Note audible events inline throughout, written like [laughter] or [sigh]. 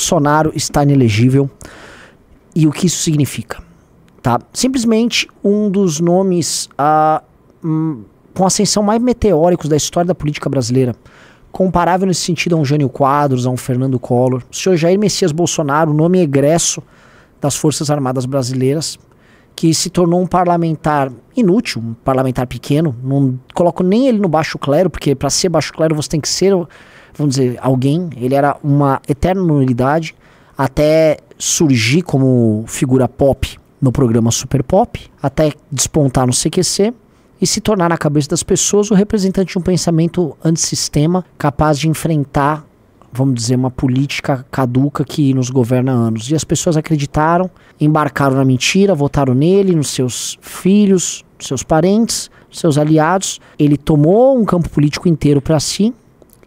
Bolsonaro está inelegível e o que isso significa, tá? Simplesmente um dos nomes ah, hum, com ascensão mais meteóricos da história da política brasileira, comparável nesse sentido a um Jânio Quadros, a um Fernando Collor, o senhor Jair Messias Bolsonaro, nome egresso das Forças Armadas Brasileiras, que se tornou um parlamentar inútil, um parlamentar pequeno, não coloco nem ele no baixo clero, porque para ser baixo clero você tem que ser vamos dizer, alguém, ele era uma eterna nulidade até surgir como figura pop no programa Super Pop, até despontar no CQC e se tornar na cabeça das pessoas o representante de um pensamento antissistema capaz de enfrentar, vamos dizer, uma política caduca que nos governa há anos. E as pessoas acreditaram, embarcaram na mentira, votaram nele, nos seus filhos, seus parentes, seus aliados. Ele tomou um campo político inteiro para si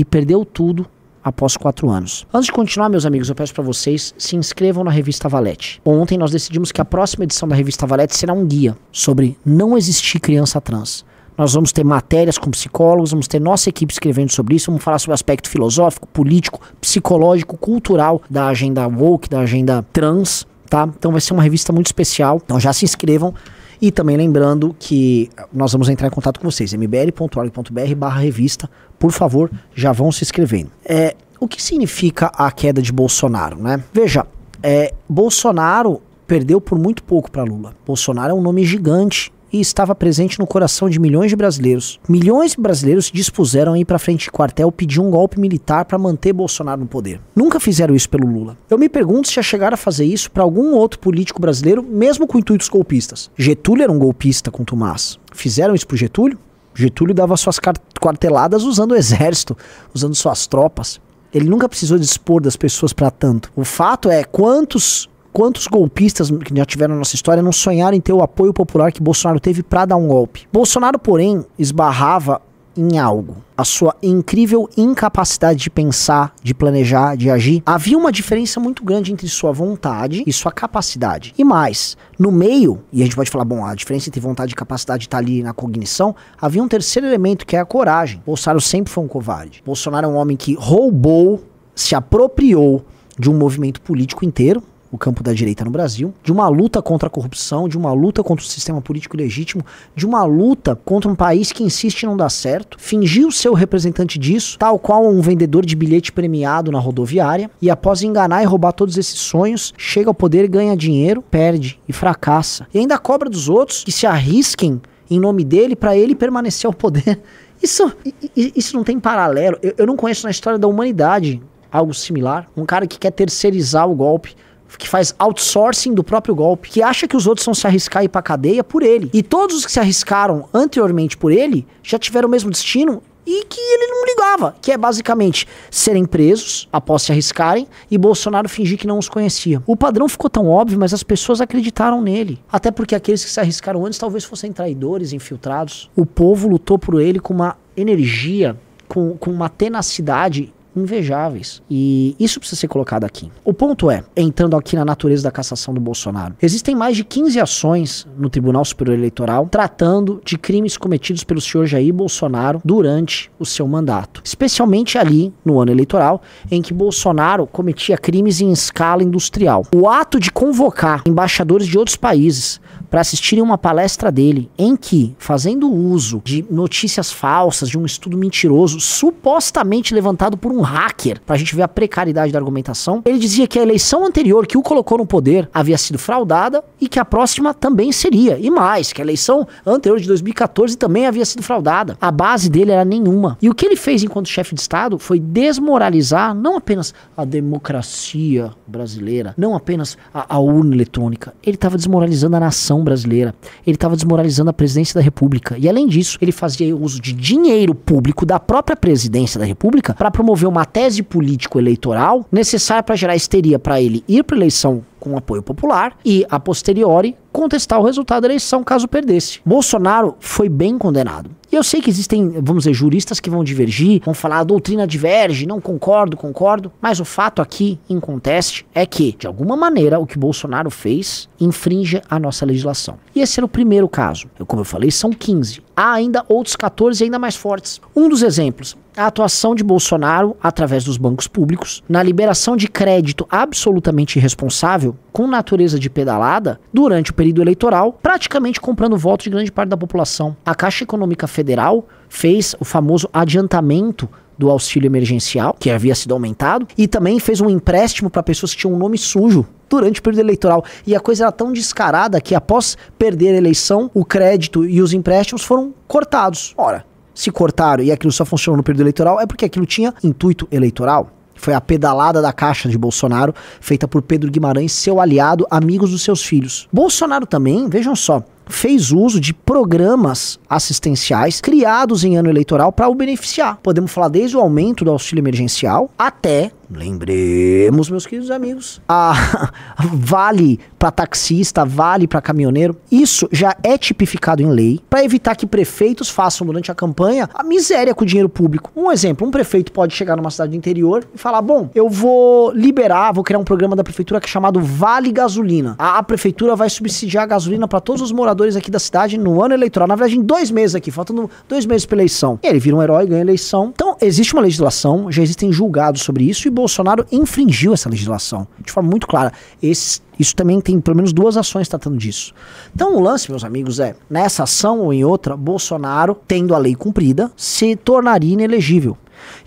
e perdeu tudo após quatro anos. Antes de continuar, meus amigos, eu peço para vocês se inscrevam na revista Valete. Ontem nós decidimos que a próxima edição da revista Valete será um guia sobre não existir criança trans. Nós vamos ter matérias com psicólogos, vamos ter nossa equipe escrevendo sobre isso, vamos falar sobre o aspecto filosófico, político, psicológico, cultural da agenda woke, da agenda trans, tá? Então vai ser uma revista muito especial. Então já se inscrevam. E também lembrando que nós vamos entrar em contato com vocês, mbrorgbr barra revista, por favor, já vão se inscrevendo. É, o que significa a queda de Bolsonaro, né? Veja, é, Bolsonaro perdeu por muito pouco para Lula. Bolsonaro é um nome gigante e estava presente no coração de milhões de brasileiros. Milhões de brasileiros se dispuseram a ir para frente de quartel pedir um golpe militar para manter Bolsonaro no poder. Nunca fizeram isso pelo Lula. Eu me pergunto se já chegaram a fazer isso para algum outro político brasileiro, mesmo com intuitos golpistas. Getúlio era um golpista com Tomás. Fizeram isso pro Getúlio? Getúlio dava suas quarteladas usando o exército, usando suas tropas. Ele nunca precisou dispor das pessoas para tanto. O fato é quantos quantos golpistas que já tiveram na nossa história não sonharam em ter o apoio popular que Bolsonaro teve para dar um golpe. Bolsonaro, porém, esbarrava em algo. A sua incrível incapacidade de pensar, de planejar, de agir. Havia uma diferença muito grande entre sua vontade e sua capacidade. E mais, no meio, e a gente pode falar, bom, a diferença entre vontade e capacidade está ali na cognição, havia um terceiro elemento que é a coragem. Bolsonaro sempre foi um covarde. Bolsonaro é um homem que roubou, se apropriou de um movimento político inteiro, o campo da direita no Brasil, de uma luta contra a corrupção, de uma luta contra o sistema político legítimo, de uma luta contra um país que insiste em não dar certo, fingiu ser o representante disso, tal qual um vendedor de bilhete premiado na rodoviária, e após enganar e roubar todos esses sonhos, chega ao poder, ganha dinheiro, perde e fracassa. E ainda cobra dos outros que se arrisquem em nome dele para ele permanecer ao poder. [laughs] Isso, isso não tem paralelo. Eu, eu não conheço na história da humanidade algo similar. Um cara que quer terceirizar o golpe que faz outsourcing do próprio golpe, que acha que os outros vão se arriscar e ir pra cadeia por ele. E todos os que se arriscaram anteriormente por ele já tiveram o mesmo destino e que ele não ligava, que é basicamente serem presos após se arriscarem e Bolsonaro fingir que não os conhecia. O padrão ficou tão óbvio, mas as pessoas acreditaram nele. Até porque aqueles que se arriscaram antes talvez fossem traidores, infiltrados. O povo lutou por ele com uma energia, com, com uma tenacidade invejáveis. E isso precisa ser colocado aqui. O ponto é, entrando aqui na natureza da cassação do Bolsonaro, existem mais de 15 ações no Tribunal Superior Eleitoral tratando de crimes cometidos pelo senhor Jair Bolsonaro durante o seu mandato, especialmente ali no ano eleitoral, em que Bolsonaro cometia crimes em escala industrial. O ato de convocar embaixadores de outros países para assistirem uma palestra dele, em que, fazendo uso de notícias falsas, de um estudo mentiroso, supostamente levantado por um hacker, pra gente ver a precariedade da argumentação, ele dizia que a eleição anterior que o colocou no poder havia sido fraudada e que a próxima também seria. E mais, que a eleição anterior de 2014 também havia sido fraudada. A base dele era nenhuma. E o que ele fez enquanto chefe de Estado foi desmoralizar não apenas a democracia brasileira, não apenas a, a urna eletrônica. Ele estava desmoralizando a nação brasileira. Ele estava desmoralizando a presidência da República. E além disso, ele fazia uso de dinheiro público da própria presidência da República para promover uma uma tese político-eleitoral necessária para gerar histeria para ele ir para eleição com apoio popular e, a posteriori, contestar o resultado da eleição caso perdesse. Bolsonaro foi bem condenado. E eu sei que existem, vamos dizer, juristas que vão divergir, vão falar a doutrina diverge, não concordo, concordo, mas o fato aqui em conteste é que, de alguma maneira, o que Bolsonaro fez infringe a nossa legislação. E esse era o primeiro caso. Eu, como eu falei, são 15. Há ainda outros 14 ainda mais fortes. Um dos exemplos, a atuação de Bolsonaro através dos bancos públicos na liberação de crédito absolutamente irresponsável com natureza de pedalada durante o período eleitoral, praticamente comprando votos de grande parte da população. A Caixa Econômica Federal fez o famoso adiantamento do auxílio emergencial, que havia sido aumentado, e também fez um empréstimo para pessoas que tinham um nome sujo durante o período eleitoral. E a coisa era tão descarada que após perder a eleição, o crédito e os empréstimos foram cortados. Ora, se cortaram e aquilo só funcionou no período eleitoral, é porque aquilo tinha intuito eleitoral. Foi a pedalada da caixa de Bolsonaro, feita por Pedro Guimarães, seu aliado, amigos dos seus filhos. Bolsonaro também, vejam só, fez uso de programas assistenciais criados em ano eleitoral para o beneficiar. Podemos falar desde o aumento do auxílio emergencial até Lembremos, meus queridos amigos, a [laughs] vale para taxista, vale para caminhoneiro. Isso já é tipificado em lei para evitar que prefeitos façam durante a campanha a miséria com o dinheiro público. Um exemplo, um prefeito pode chegar numa cidade do interior e falar: "Bom, eu vou liberar, vou criar um programa da prefeitura que é chamado Vale Gasolina. A, a prefeitura vai subsidiar a gasolina para todos os moradores aqui da cidade no ano eleitoral. Na verdade, em dois meses aqui, faltando dois meses para eleição. E ele vira um herói, ganha eleição. Então, existe uma legislação, já existem julgados sobre isso e Bolsonaro infringiu essa legislação de forma muito clara. Esse, isso também tem pelo menos duas ações tratando disso. Então, o lance, meus amigos, é nessa ação ou em outra, Bolsonaro, tendo a lei cumprida, se tornaria inelegível.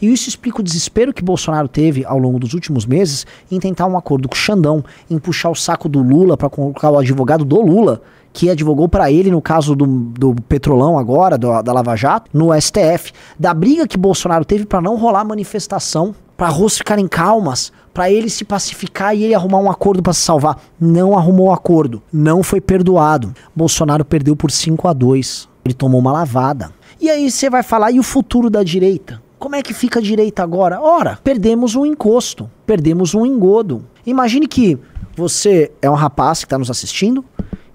E isso explica o desespero que Bolsonaro teve ao longo dos últimos meses em tentar um acordo com o Xandão, em puxar o saco do Lula para colocar o advogado do Lula que advogou para ele no caso do, do Petrolão agora, do, da Lava Jato, no STF, da briga que Bolsonaro teve para não rolar manifestação, para ruas ficarem calmas, para ele se pacificar e ele arrumar um acordo para se salvar. Não arrumou o acordo, não foi perdoado. Bolsonaro perdeu por 5 a 2. Ele tomou uma lavada. E aí você vai falar e o futuro da direita? Como é que fica a direita agora? Ora, perdemos um encosto, perdemos um engodo. Imagine que você é um rapaz que está nos assistindo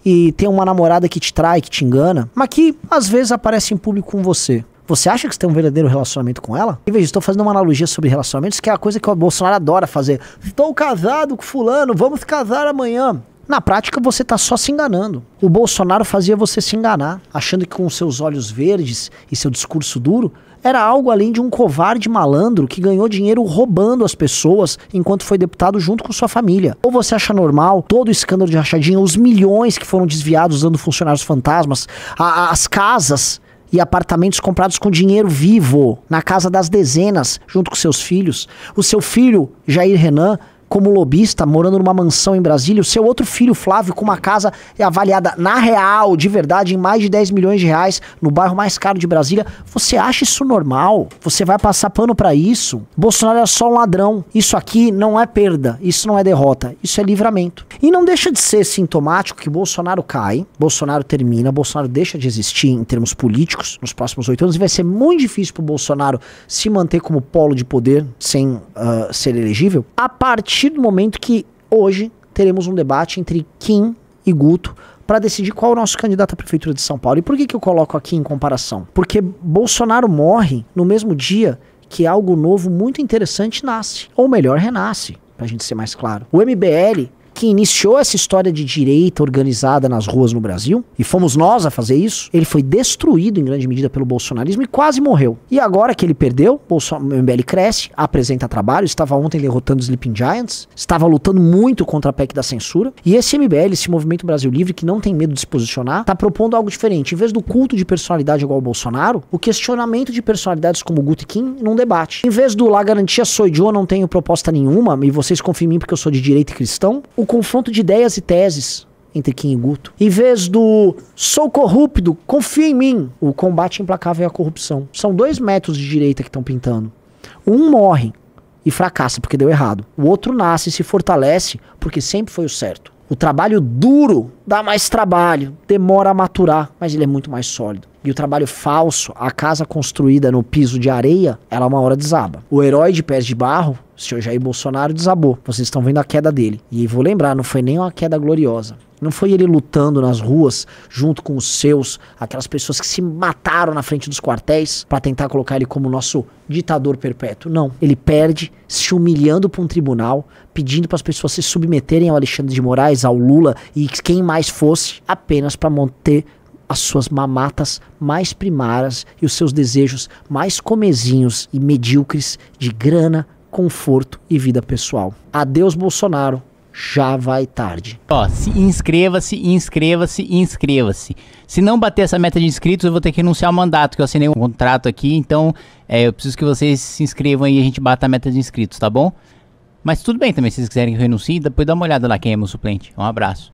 e tem uma namorada que te trai, que te engana, mas que às vezes aparece em público com você. Você acha que você tem um verdadeiro relacionamento com ela? E veja, estou fazendo uma analogia sobre relacionamentos, que é a coisa que o Bolsonaro adora fazer. Estou casado com fulano, vamos casar amanhã. Na prática, você está só se enganando. O Bolsonaro fazia você se enganar, achando que com seus olhos verdes e seu discurso duro, era algo além de um covarde malandro que ganhou dinheiro roubando as pessoas enquanto foi deputado junto com sua família. Ou você acha normal todo o escândalo de rachadinha, os milhões que foram desviados usando funcionários fantasmas, a, as casas e apartamentos comprados com dinheiro vivo na casa das dezenas junto com seus filhos, o seu filho Jair Renan como lobista, morando numa mansão em Brasília, o seu outro filho, Flávio, com uma casa é avaliada na real, de verdade, em mais de 10 milhões de reais, no bairro mais caro de Brasília. Você acha isso normal? Você vai passar pano para isso? Bolsonaro é só um ladrão. Isso aqui não é perda, isso não é derrota, isso é livramento. E não deixa de ser sintomático que Bolsonaro cai, Bolsonaro termina, Bolsonaro deixa de existir em termos políticos nos próximos oito anos e vai ser muito difícil pro Bolsonaro se manter como polo de poder sem uh, ser elegível. A partir partir do momento que hoje teremos um debate entre Kim e Guto para decidir qual é o nosso candidato à prefeitura de São Paulo. E por que, que eu coloco aqui em comparação? Porque Bolsonaro morre no mesmo dia que algo novo muito interessante nasce, ou melhor, renasce, para a gente ser mais claro. O MBL que iniciou essa história de direita organizada nas ruas no Brasil, e fomos nós a fazer isso, ele foi destruído em grande medida pelo bolsonarismo e quase morreu. E agora que ele perdeu, o MBL cresce, apresenta trabalho, estava ontem derrotando os Sleeping Giants, estava lutando muito contra a PEC da censura, e esse MBL, esse Movimento Brasil Livre, que não tem medo de se posicionar, está propondo algo diferente. Em vez do culto de personalidade igual ao Bolsonaro, o questionamento de personalidades como Guto e Kim num debate. Em vez do lá garantia sou idiota, não tenho proposta nenhuma, e vocês confiam em mim porque eu sou de direita e cristão, o confronto de ideias e teses entre Kim e Guto. Em vez do sou corrupto, confia em mim, o combate implacável à é corrupção. São dois métodos de direita que estão pintando. Um morre e fracassa porque deu errado. O outro nasce e se fortalece porque sempre foi o certo. O trabalho duro dá mais trabalho, demora a maturar, mas ele é muito mais sólido. E o trabalho falso, a casa construída no piso de areia, ela uma hora desaba. O herói de pés de barro, o senhor Jair Bolsonaro, desabou. Vocês estão vendo a queda dele. E vou lembrar, não foi nem uma queda gloriosa. Não foi ele lutando nas ruas junto com os seus, aquelas pessoas que se mataram na frente dos quartéis para tentar colocar ele como nosso ditador perpétuo. Não, ele perde se humilhando para um tribunal, pedindo para as pessoas se submeterem ao Alexandre de Moraes, ao Lula e quem mais mas fosse apenas para manter as suas mamatas mais primárias e os seus desejos mais comezinhos e medíocres de grana, conforto e vida pessoal. Adeus, Bolsonaro. Já vai tarde. Ó, se inscreva-se, inscreva-se, inscreva-se. Se não bater essa meta de inscritos, eu vou ter que anunciar o mandato, que eu assinei um contrato aqui, então é, eu preciso que vocês se inscrevam e a gente bata a meta de inscritos, tá bom? Mas tudo bem também, se vocês quiserem que eu renuncie, depois dá uma olhada lá quem é meu suplente. Um abraço.